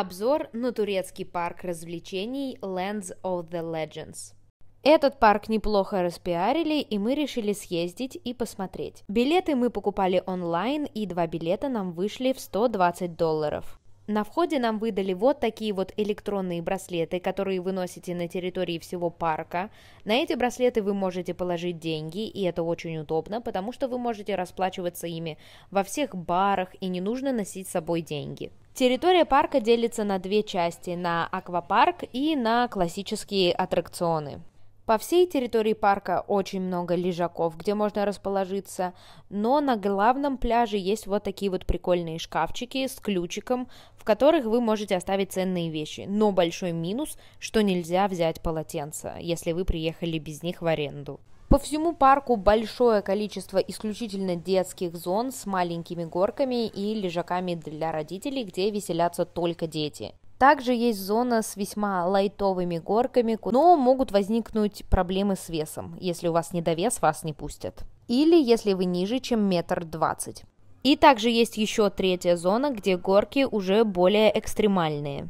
Обзор на турецкий парк развлечений Lands of the Legends. Этот парк неплохо распиарили, и мы решили съездить и посмотреть. Билеты мы покупали онлайн, и два билета нам вышли в 120 долларов. На входе нам выдали вот такие вот электронные браслеты, которые вы носите на территории всего парка. На эти браслеты вы можете положить деньги, и это очень удобно, потому что вы можете расплачиваться ими во всех барах, и не нужно носить с собой деньги. Территория парка делится на две части, на аквапарк и на классические аттракционы. По всей территории парка очень много лежаков, где можно расположиться, но на главном пляже есть вот такие вот прикольные шкафчики с ключиком, в которых вы можете оставить ценные вещи. Но большой минус, что нельзя взять полотенца, если вы приехали без них в аренду. По всему парку большое количество исключительно детских зон с маленькими горками и лежаками для родителей, где веселятся только дети. Также есть зона с весьма лайтовыми горками, но могут возникнуть проблемы с весом. Если у вас недовес, вас не пустят. Или если вы ниже, чем метр двадцать. И также есть еще третья зона, где горки уже более экстремальные.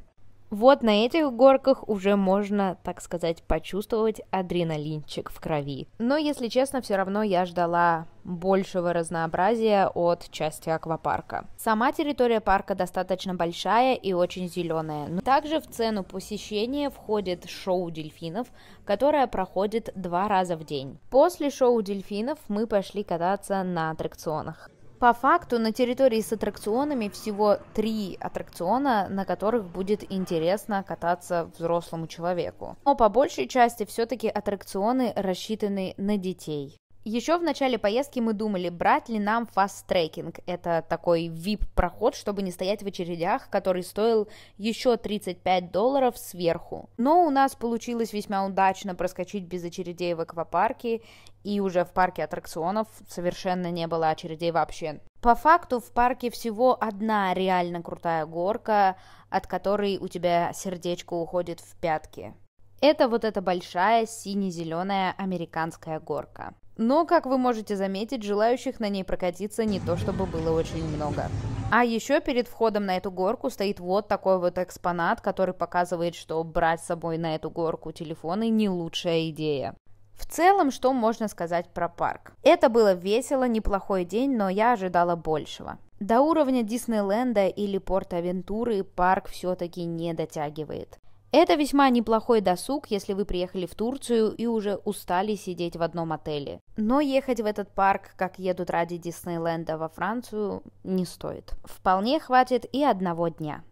Вот на этих горках уже можно, так сказать, почувствовать адреналинчик в крови. Но, если честно, все равно я ждала большего разнообразия от части аквапарка. Сама территория парка достаточно большая и очень зеленая. Но также в цену посещения входит шоу дельфинов, которое проходит два раза в день. После шоу дельфинов мы пошли кататься на аттракционах. По факту на территории с аттракционами всего три аттракциона, на которых будет интересно кататься взрослому человеку. Но по большей части все-таки аттракционы рассчитаны на детей. Еще в начале поездки мы думали, брать ли нам фаст-трекинг. Это такой VIP-проход, чтобы не стоять в очередях, который стоил еще 35 долларов сверху. Но у нас получилось весьма удачно проскочить без очередей в аквапарке, и уже в парке аттракционов совершенно не было очередей вообще. По факту в парке всего одна реально крутая горка, от которой у тебя сердечко уходит в пятки. Это вот эта большая сине-зеленая американская горка. Но, как вы можете заметить, желающих на ней прокатиться не то чтобы было очень много. А еще перед входом на эту горку стоит вот такой вот экспонат, который показывает, что брать с собой на эту горку телефоны не лучшая идея. В целом, что можно сказать про парк? Это было весело, неплохой день, но я ожидала большего. До уровня Диснейленда или Порт Авентуры парк все-таки не дотягивает. Это весьма неплохой досуг, если вы приехали в Турцию и уже устали сидеть в одном отеле. Но ехать в этот парк, как едут ради Диснейленда во Францию, не стоит. Вполне хватит и одного дня.